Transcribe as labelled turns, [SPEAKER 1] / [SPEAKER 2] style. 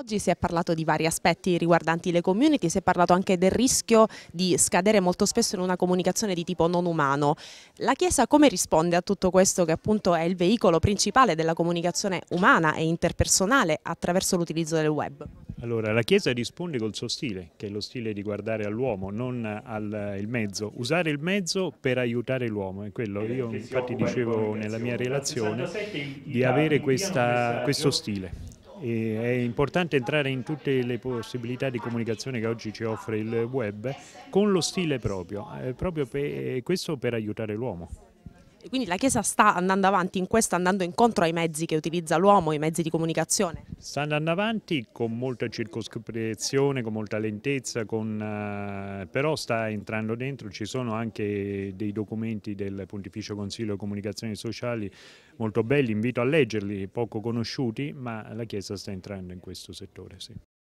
[SPEAKER 1] Oggi si è parlato di vari aspetti riguardanti le community, si è parlato anche del rischio di scadere molto spesso in una comunicazione di tipo non umano. La Chiesa come risponde a tutto questo che appunto è il veicolo principale della comunicazione umana e interpersonale attraverso l'utilizzo del web?
[SPEAKER 2] Allora, la Chiesa risponde col suo stile, che è lo stile di guardare all'uomo, non al mezzo. Usare il mezzo per aiutare l'uomo, è quello. Io infatti dicevo nella mia relazione di avere questa, questo stile e è importante entrare in tutte le possibilità di comunicazione che oggi ci offre il web con lo stile proprio, eh, proprio per, questo per aiutare l'uomo.
[SPEAKER 1] Quindi la Chiesa sta andando avanti in questo, andando incontro ai mezzi che utilizza l'uomo, ai mezzi di comunicazione? Sta andando avanti
[SPEAKER 2] con molta circoscrizione, con molta lentezza, con, eh, però sta entrando dentro, ci sono anche dei documenti del Pontificio Consiglio di Comunicazioni Sociali molto belli, invito a leggerli, poco conosciuti, ma la Chiesa sta entrando in questo settore. Sì.